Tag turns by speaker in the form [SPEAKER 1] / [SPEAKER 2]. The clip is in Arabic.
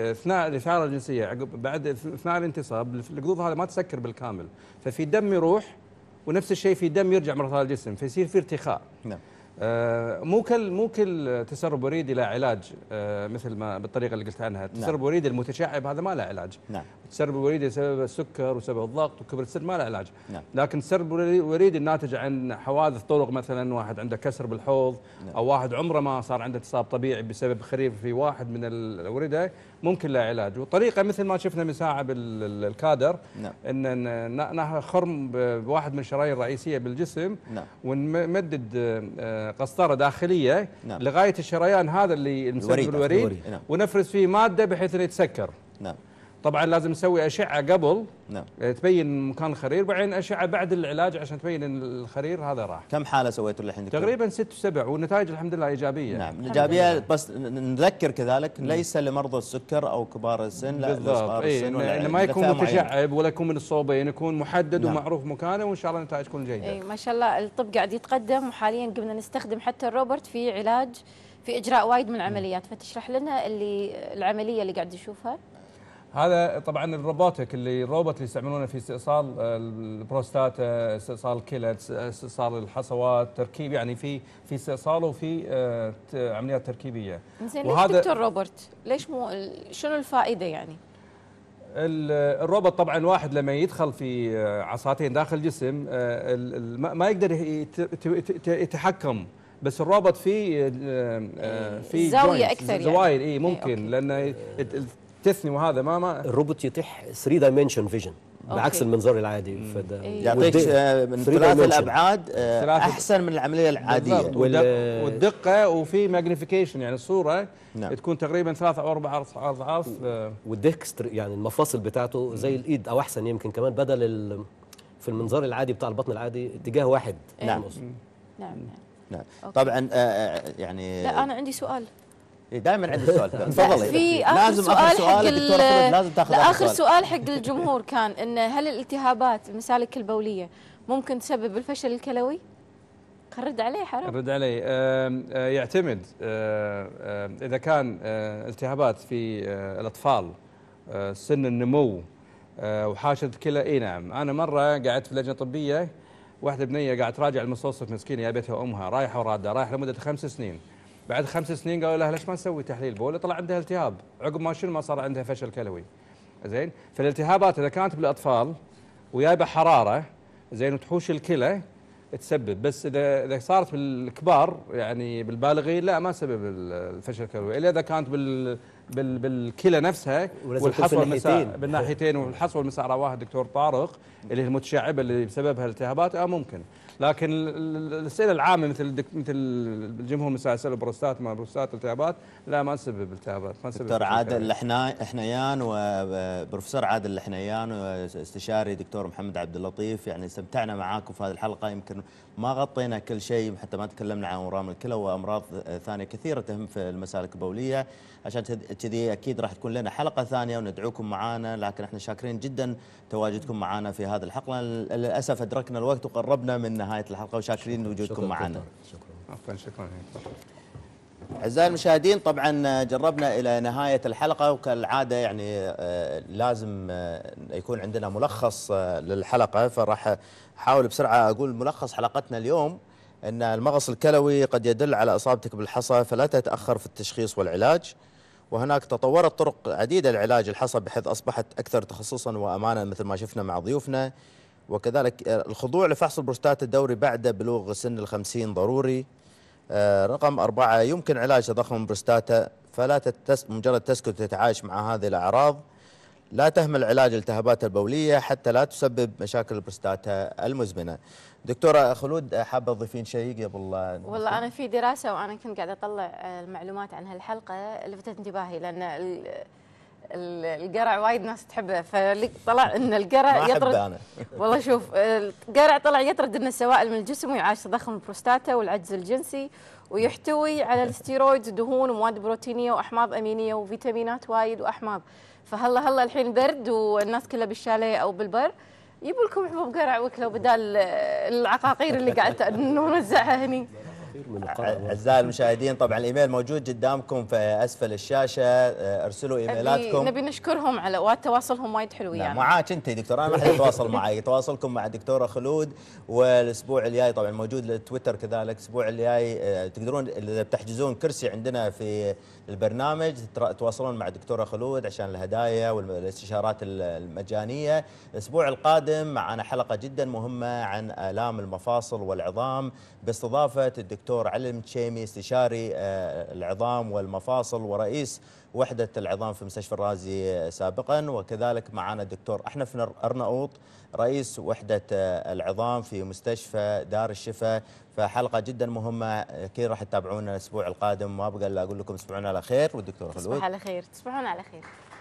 [SPEAKER 1] اثناء الاثاره الجنسيه عقب بعد اثناء الانتصاب القضوض هذا ما تسكر بالكامل ففي دم يروح ونفس الشيء في دم يرجع مره ثانيه للجسم فيصير في ارتخاء نعم آه مو كل مو كل تسرب وريدي له علاج آه مثل ما بالطريقه اللي قلت عنها التسرب الوريدي نعم. المتشعب هذا ما له علاج نعم. سرب الوريد سبب السكر وسبب الضغط وكبر السن ما له علاج نعم. لكن سرب الوريد الناتج عن حوادث طرق مثلا واحد عنده كسر بالحوض نعم. او واحد عمره ما صار عنده اتصاب طبيعي بسبب خريف في واحد من الاورده ممكن له علاج وطريقه مثل ما شفنا من ساعه بالكادر نعم. ان ناخذ خرم بواحد من الشرايين الرئيسيه بالجسم نعم. ونمدد آه، قسطره داخليه نعم. لغايه الشريان هذا اللي مسبب الوريد, الوريد. نعم. ونفرز فيه ماده بحيث انه يتسكر نعم طبعا لازم نسوي اشعه قبل نعم آه، تبين مكان الخرير بعدين اشعه بعد العلاج عشان تبين ان الخرير هذا راح
[SPEAKER 2] كم حاله سويتوا الحين تقريبا ست وسبع والنتائج الحمد لله ايجابيه نعم ايجابيه بس نذكر كذلك مم. ليس لمرضى السكر او كبار السن لا صغار إيه السن ولا إن ما يكون متشعب
[SPEAKER 1] ولا يكون من الصوبين يكون محدد نعم. ومعروف مكانه وان شاء الله النتائج تكون جيده اي
[SPEAKER 3] ما شاء الله الطب قاعد يتقدم وحاليا قمنا نستخدم حتى الروبرت في علاج في اجراء وايد من العمليات فتشرح لنا اللي العمليه اللي قاعد نشوفها
[SPEAKER 1] هذا طبعا الروبوتك اللي الروبوت اللي يستعملونه في استئصال البروستاتا استئصال الكلى استئصال الحصوات تركيب يعني في في استئصال وفي آه، عمليات تركيبيه زين ليش دكتور
[SPEAKER 3] روبرت ليش مو شنو الفائده يعني
[SPEAKER 1] الروبوت طبعا الواحد لما يدخل في آه، عصاتين داخل الجسم آه، ما يقدر يتحكم بس الروبوت في إيه، في زاويه اكثر زوايد يعني. اي إيه، إيه، ممكن لان تثني وهذا ما ما الروبوت يطيح 3 دايمنشن فيجن بعكس المنظار العادي فده إيه. يعطيك آه، من ثلاث الابعاد
[SPEAKER 2] آه، احسن من العمليه
[SPEAKER 1] العاديه والدقه وفي ماجنيفيكيشن يعني الصوره نعم. تكون تقريبا ثلاث او اربع اضعاف آه. والديكستر يعني المفاصل بتاعته زي الايد او احسن يمكن كمان بدل
[SPEAKER 2] في المنظار العادي بتاع البطن العادي اتجاه واحد نعم نعم نعم, نعم. طبعا يعني لا انا عندي سؤال إيه، دائما عندي سؤال تفضلي في اخر لازم سؤال, آخر سؤال حق دكتور لازم تاخذ آخر, آخر سؤال
[SPEAKER 3] حق الجمهور كان انه هل الالتهابات المسالك البوليه ممكن تسبب الفشل الكلوي؟ رد عليه حرام
[SPEAKER 1] رد عليه آه، يعتمد اذا كان آه، التهابات في آه، الاطفال سن النمو وحاشد كلى اي نعم انا مره قعدت في لجنه طبيه واحده بنيه قاعده تراجع المستوصف مسكينه يا بيتها امها رايحه وراده رايحه لمده خمس سنين بعد خمس سنين قالوا لها ليش ما نسوي تحليل بول طلع عندها التهاب عقب ما شنو ما صار عندها فشل كلوي زين فالالتهابات اذا كانت بالاطفال ويايبه حراره زين وتحوش الكلى تسبب بس اذا اذا صارت بالكبار يعني بالبالغين لا ما تسبب الفشل الكلوي الا اذا كانت بال بال بالكلى نفسها والحصوه والمسار بالناحيتين والحصوه والمسار رواها الدكتور طارق اللي هي المتشعبه اللي بسببها التهابات اه ممكن لكن الاسئله العامه مثل مثل الجمهور مثلا يسال بروستات ما بروستات التهابات لا ما نسبب التهابات ما نسبب دكتور عادل يعني. الحنا...
[SPEAKER 2] الحنيان وبروفيسور عادل الحنيان واستشاري دكتور محمد عبد اللطيف يعني استمتعنا معاكم في هذه الحلقه يمكن ما غطينا كل شيء حتى ما تكلمنا عن اورام الكلى وامراض ثانيه كثيره تهم في المسالك البوليه عشان كذي اكيد راح تكون لنا حلقه ثانيه وندعوكم معانا لكن احنا شاكرين جدا تواجدكم معانا في هذه الحلقه للاسف ادركنا الوقت وقربنا من نهاية الحلقة وشاكرين لوجودكم معنا
[SPEAKER 1] شكرا عفوا شكرا
[SPEAKER 2] أعزائي المشاهدين طبعا جربنا إلى نهاية الحلقة وكالعادة يعني آه، لازم آه، يكون عندنا ملخص آه، للحلقة فراح أحاول بسرعة أقول ملخص حلقتنا اليوم أن المغص الكلوي قد يدل على إصابتك بالحصى فلا تتأخر في التشخيص والعلاج وهناك تطورت طرق عديدة لعلاج الحصى بحيث أصبحت أكثر تخصصا وأمانا مثل ما شفنا مع ضيوفنا وكذلك آه، الخضوع لفحص البروستات الدوري بعد بلوغ سن الخمسين ضروري آه، رقم أربعة يمكن علاج تضخم البروستاتا فلا تتس مجرد تسكت وتتعايش مع هذه الأعراض لا تهمل علاج الالتهابات البولية حتى لا تسبب مشاكل البروستاتا المزمنة دكتورة خلود آه، حابة تضيفين شيء قبل والله
[SPEAKER 3] أنا في دراسة وأنا كنت قاعدة أطلع المعلومات عن هالحلقة لفتت انتباهي لأن القرع وايد ناس تحبه فطلع ان القرع يطرد أنا. والله شوف القرع طلع يطرد ان السوائل من الجسم ويعالج تضخم البروستاتا والعجز الجنسي ويحتوي على الستيرويدز ودهون ومواد بروتينيه واحماض امينيه وفيتامينات وايد واحماض فهلا هلا الحين برد والناس كلها بالشاليه او بالبر يبوا لكم حبوب قرع وكله بدال العقاقير اللي قاعد نوزعها هني
[SPEAKER 2] من اعزائي المشاهدين طبعا الايميل موجود قدامكم في اسفل الشاشه آه، ارسلوا ايميلاتكم نبي
[SPEAKER 3] نشكرهم على اوقات تواصلهم وايد حلو يعني نعم،
[SPEAKER 2] معاك انت دكتور انا ما حد يتواصل معي تواصلكم مع الدكتوره خلود والاسبوع الجاي طبعا موجود التويتر كذلك الاسبوع الجاي آه، تقدرون اذا بتحجزون كرسي عندنا في البرنامج تواصلون مع الدكتوره خلود عشان الهدايا والاستشارات المجانيه الاسبوع القادم معنا حلقه جدا مهمه عن الام المفاصل والعظام باستضافه الدكتور دكتور علي المتشيمي استشاري آه، العظام والمفاصل ورئيس وحدة العظام في مستشفى الرازي آه، سابقا وكذلك معنا الدكتور أحنف أرناؤوط رئيس وحدة آه، العظام في مستشفى دار الشفاء فحلقة جدا مهمة أكيد راح تتابعونا الأسبوع القادم ما بقى إلا أقول لكم تصبحون على خير والدكتور خلود تصبح
[SPEAKER 3] على خير تصبحون على خير